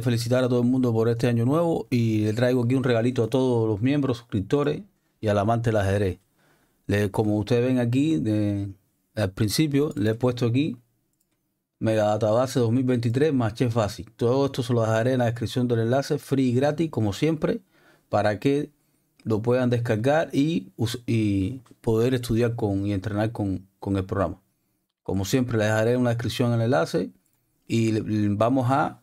felicitar a todo el mundo por este año nuevo y le traigo aquí un regalito a todos los miembros, suscriptores y al amante la la Le, como ustedes ven aquí, al principio le he puesto aquí Mega Base 2023 más Chef Fácil Todo esto se lo dejaré en la descripción del enlace, free y gratis, como siempre, para que lo puedan descargar y, poder estudiar con y entrenar con, con el programa. Como siempre, les dejaré una descripción al el enlace y vamos a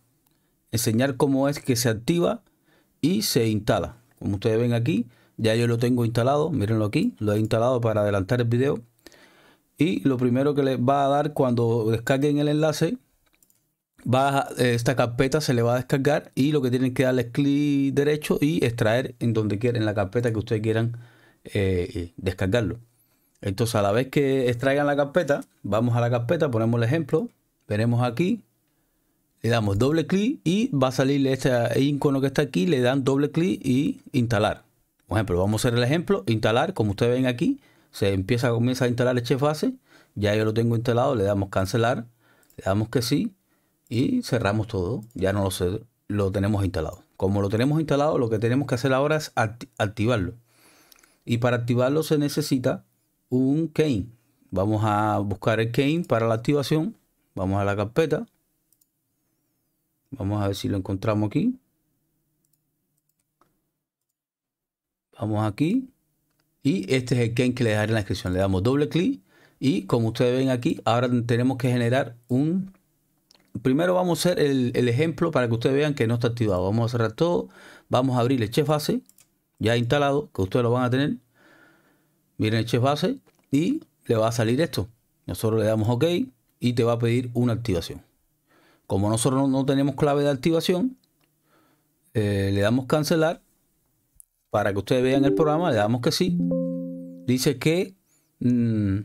enseñar cómo es que se activa y se instala. Como ustedes ven aquí, ya yo lo tengo instalado, mírenlo aquí, lo he instalado para adelantar el video. Y lo primero que les va a dar cuando descarguen el enlace, va eh, esta carpeta se le va a descargar y lo que tienen que darle es clic derecho y extraer en donde quieran, en la carpeta que ustedes quieran eh, descargarlo. Entonces a la vez que extraigan la carpeta, vamos a la carpeta, ponemos el ejemplo, veremos aquí, le damos doble clic y va a salir este icono que está aquí. Le dan doble clic y instalar. Por ejemplo, vamos a hacer el ejemplo. Instalar, como ustedes ven aquí, se empieza, comienza a instalar el este chef Ya yo lo tengo instalado. Le damos cancelar. Le damos que sí. Y cerramos todo. Ya no lo, sé, lo tenemos instalado. Como lo tenemos instalado, lo que tenemos que hacer ahora es activarlo. Y para activarlo se necesita un cane. Vamos a buscar el cane para la activación. Vamos a la carpeta Vamos a ver si lo encontramos aquí. Vamos aquí. Y este es el Ken que le dejaré en la descripción. Le damos doble clic. Y como ustedes ven aquí, ahora tenemos que generar un... Primero vamos a hacer el, ejemplo para que ustedes vean que no está activado. Vamos a cerrar todo. Vamos a abrir el chef base ya instalado, que ustedes lo van a tener. Miren el chef base y le va a salir esto. Nosotros le damos OK y te va a pedir una activación. Como nosotros no tenemos clave de activación, eh, le damos cancelar. Para que ustedes vean el programa, le damos que sí. Dice que... Mm,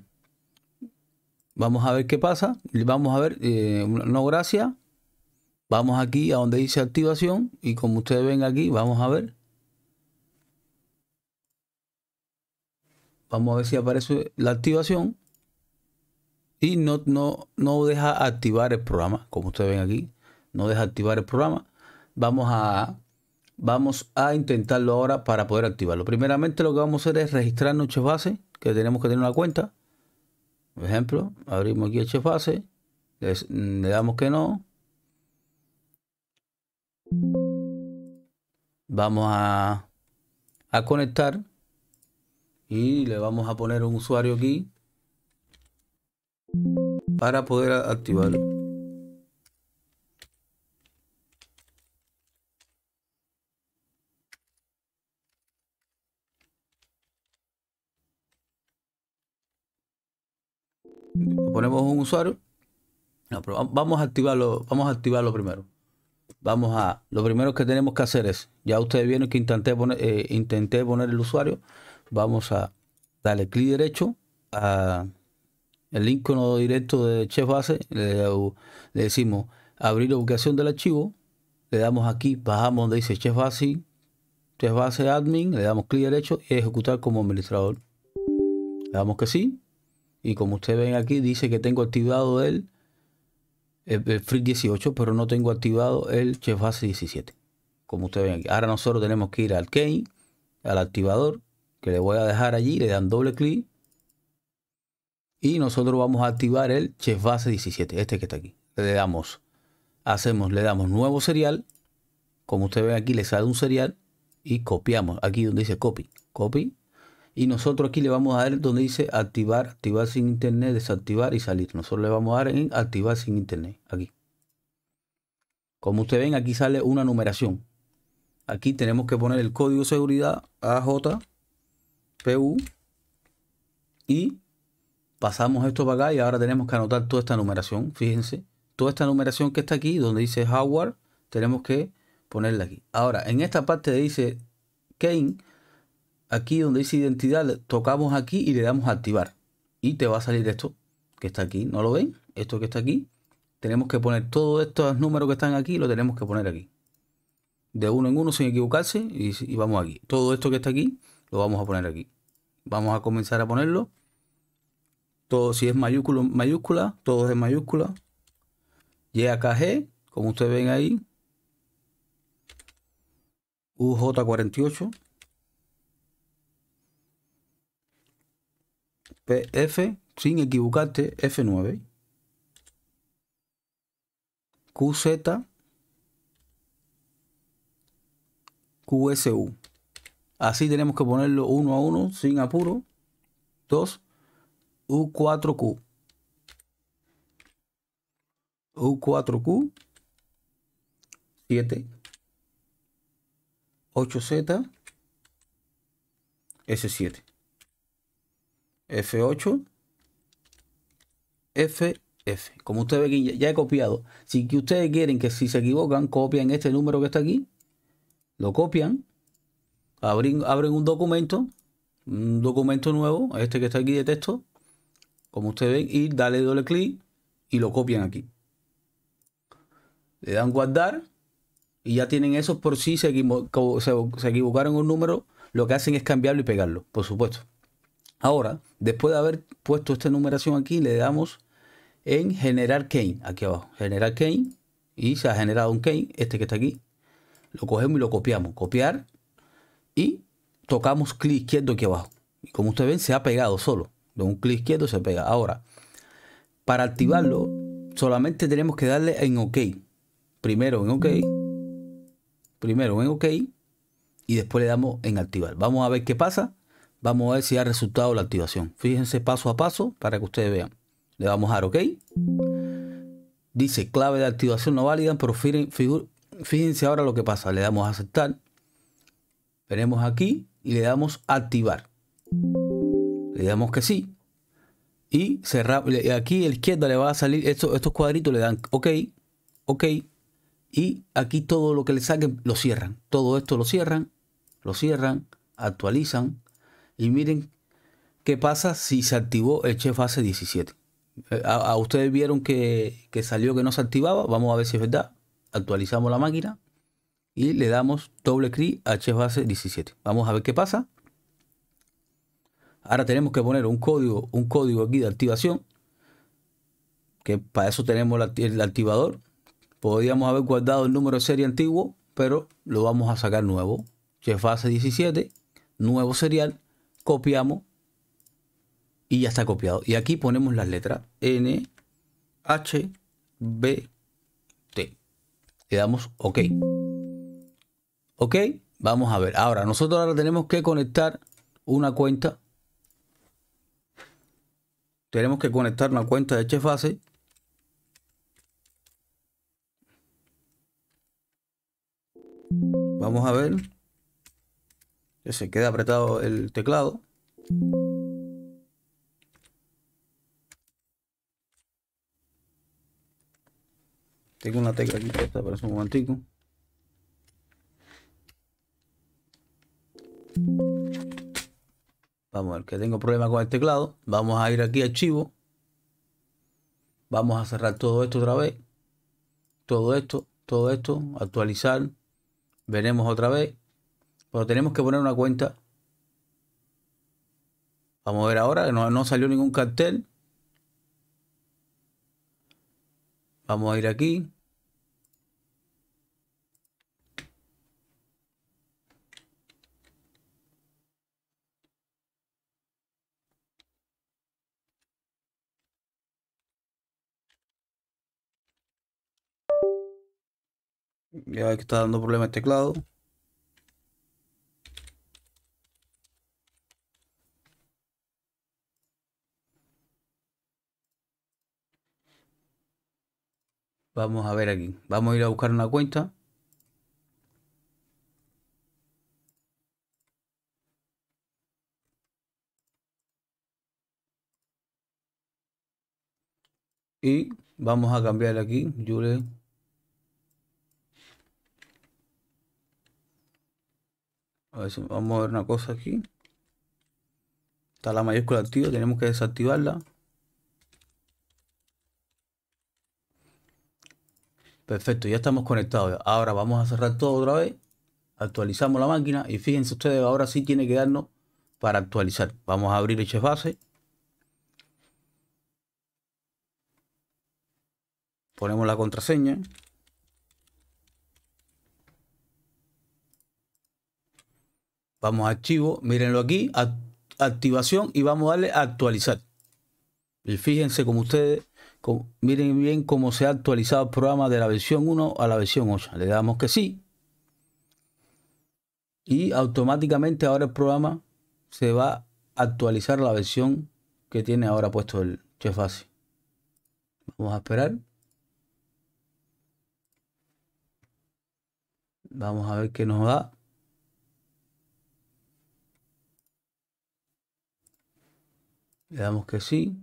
vamos a ver qué pasa. Vamos a ver, eh, no gracias. Vamos aquí a donde dice activación y como ustedes ven aquí, vamos a ver. Vamos a ver si aparece la activación y no, deja activar el programa, como ustedes ven aquí, no deja activar el programa. Vamos a, vamos a intentarlo ahora para poder activarlo. Primeramente lo que vamos a hacer es registrar nuestras que tenemos que tener una cuenta. Por ejemplo, abrimos aquí HFase, le damos que no. Vamos a, a conectar y le vamos a poner un usuario aquí para poder activarlo Ponemos un usuario. vamos a activarlo, vamos a activarlo primero. Vamos a, lo primero que tenemos que hacer es, ya ustedes vieron que intenté poner, eh, intenté poner el usuario. Vamos a darle clic derecho a el icono directo de Chef Base, le, decimos abrir la ubicación del archivo, le damos aquí, bajamos donde dice Chef Base, Chef Base Admin, le damos clic derecho y ejecutar como administrador. Le damos que sí. Y como ustedes ven aquí, dice que tengo activado el, el, Free 18, pero no tengo activado el Chef Base 17. Como ustedes ven Ahora nosotros tenemos que ir al Key, al activador, que le voy a dejar allí, le dan doble clic y nosotros vamos a activar el chef base 17, este que está aquí. Le damos, hacemos, le damos nuevo serial. Como usted ve aquí, le sale un serial y copiamos. Aquí donde dice copy, copy. Y nosotros aquí le vamos a dar donde dice activar, activar sin internet, desactivar y salir. Nosotros le vamos a dar en activar sin internet, aquí. Como usted ven, aquí sale una numeración. Aquí tenemos que poner el código de seguridad AJPU y pasamos esto para acá y ahora tenemos que anotar toda esta numeración. Fíjense, toda esta numeración que está aquí, donde dice Howard, tenemos que ponerla aquí. Ahora, en esta parte dice Kane, aquí donde dice identidad, tocamos aquí y le damos a activar. Y te va a salir esto que está aquí. ¿No lo ven? Esto que está aquí. Tenemos que poner todos estos números que están aquí, lo tenemos que poner aquí. De uno en uno sin equivocarse y vamos aquí. Todo esto que está aquí, lo vamos a poner aquí. Vamos a comenzar a ponerlo. Todo, si es mayúscula, mayúscula, todo es Y mayúscula. G, como ustedes ven ahí. UJ48. PF, sin equivocarte, F9. QZ. QSU. Así tenemos que ponerlo uno a uno, sin apuro. Dos. U4Q. U4Q 7 8Z S7 F8 FF. Como ustedes ve ya he copiado. Si que ustedes quieren que si se equivocan, copian este número que está aquí, lo copian, abren, abren un documento, un documento nuevo, este que está aquí de texto, como ustedes ven, y dale doble clic y lo copian aquí. Le dan guardar y ya tienen eso por si se, equivocaron un número, lo que hacen es cambiarlo y pegarlo, por supuesto. Ahora, después de haber puesto esta numeración aquí, le damos en generar key, aquí abajo, generar key, y se ha generado un key, este que está aquí, lo cogemos y lo copiamos, copiar, y tocamos clic izquierdo aquí abajo. Y como ustedes ven, se ha pegado solo un clic izquierdo se pega. Ahora, para activarlo, solamente tenemos que darle en OK. Primero en OK. Primero en OK. Y después le damos en activar. Vamos a ver qué pasa. Vamos a ver si ha resultado la activación. Fíjense paso a paso para que ustedes vean. Le vamos a dar OK. Dice clave de activación no válida, pero fíjense ahora lo que pasa. Le damos a aceptar. Venimos aquí y le damos activar. Le damos que sí. Y cerrar Aquí a la izquierda le va a salir esto, estos cuadritos. Le dan OK, OK. Y aquí todo lo que le saquen lo cierran. Todo esto lo cierran, lo cierran, actualizan. Y miren qué pasa si se activó el Chef Base 17. Eh, a, ustedes vieron que, que salió que no se activaba. Vamos a ver si es verdad. Actualizamos la máquina y le damos doble clic a Chef Base 17. Vamos a ver qué pasa. Ahora tenemos que poner un código, un código aquí de activación, que para eso tenemos el activador. Podríamos haber guardado el número de serie antiguo, pero lo vamos a sacar nuevo. fase 17, nuevo serial, copiamos y ya está copiado. Y aquí ponemos las letras N, H, Le damos OK. OK, vamos a ver. Ahora, nosotros ahora tenemos que conectar una cuenta tenemos que conectar una cuenta de fase Vamos a ver. Se queda apretado el teclado. Tengo una tecla aquí está para un momentico. Vamos a ver que tengo problema con el teclado. Vamos a ir aquí a archivo. Vamos a cerrar todo esto otra vez. Todo esto, todo esto, actualizar. Veremos otra vez. Pero tenemos que poner una cuenta. Vamos a ver ahora que no, no salió ningún cartel. Vamos a ir aquí. Ya que está dando problemas el teclado. Vamos a ver aquí. Vamos a ir a buscar una cuenta. Y vamos a cambiar aquí, Jule. vamos a ver una cosa aquí. Está la mayúscula activa, tenemos que desactivarla. Perfecto, ya estamos conectados. Ahora vamos a cerrar todo otra vez. Actualizamos la máquina y fíjense ustedes, ahora sí tiene que darnos para actualizar. Vamos a abrir el chef base. Ponemos la contraseña. Vamos a archivo, mírenlo aquí, activación y vamos a darle a actualizar. Y fíjense como ustedes, miren bien cómo se ha actualizado el programa de la versión 1 a la versión 8. Le damos que sí. Y automáticamente ahora el programa se va a actualizar la versión que tiene ahora puesto el Chef Vamos a esperar. Vamos a ver qué nos da. Le damos que sí.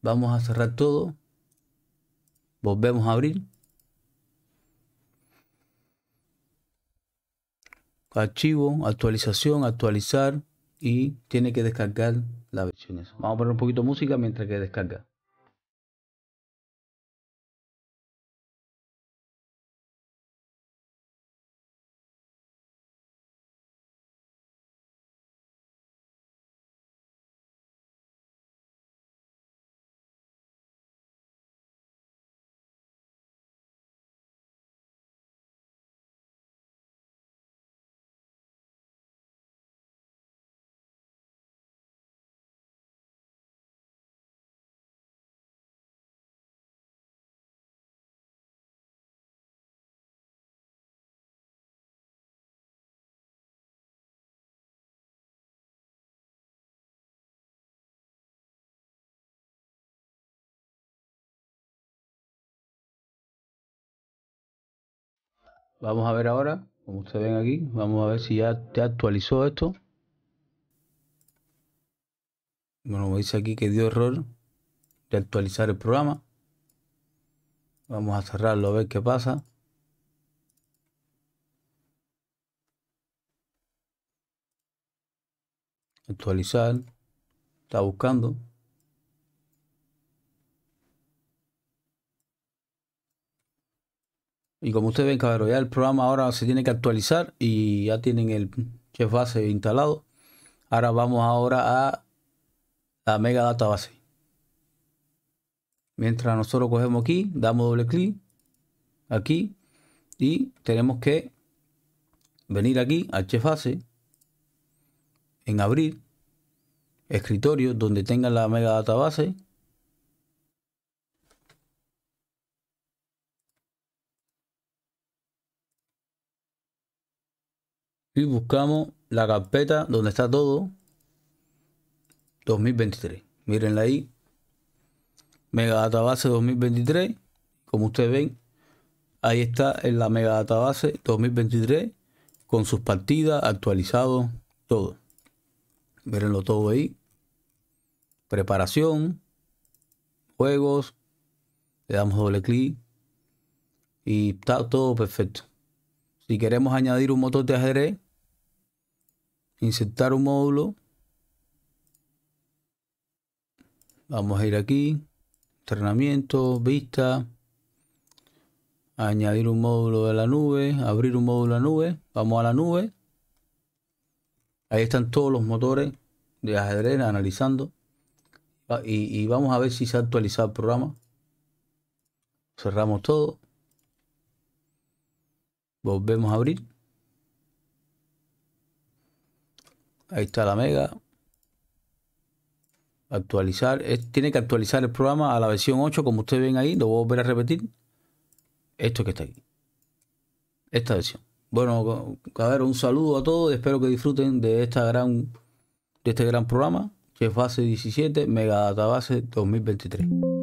Vamos a cerrar todo. Volvemos a abrir. Archivo, actualización, actualizar y tiene que descargar la versión. Vamos a poner un poquito de música mientras que descarga. Vamos a ver ahora, como ustedes ven aquí, vamos a ver si ya te actualizó esto. Bueno, me dice aquí que dio error de actualizar el programa. Vamos a cerrarlo a ver qué pasa. Actualizar. Está buscando. Y como ustedes ven, cabrón, ya el programa ahora se tiene que actualizar y ya tienen el chef base instalado. Ahora vamos ahora a la mega database. Mientras nosotros cogemos aquí, damos doble clic aquí y tenemos que venir aquí al chef en abrir escritorio donde tengan la mega database buscamos la carpeta donde está todo 2023. Mírenla ahí. Mega base 2023. Como ustedes ven, ahí está en la Mega base 2023 con sus partidas actualizados, todo. Mirenlo todo ahí. Preparación, juegos, le damos doble clic y está todo perfecto. Si queremos añadir un motor de ajedrez, insertar un módulo. Vamos a ir aquí, entrenamiento, vista, añadir un módulo de la nube, abrir un módulo de la nube, vamos a la nube. Ahí están todos los motores de ajedrez analizando. Y, y vamos a ver si se ha actualizado el programa. Cerramos todo. Volvemos a abrir. Ahí está la mega. Actualizar. tiene que actualizar el programa a la versión 8, como ustedes ven ahí. Lo voy a volver a repetir. Esto que está aquí. Esta versión. Bueno, ver, un saludo a todos. Espero que disfruten de esta gran de este gran programa, que es base 17, Mega Database 2023.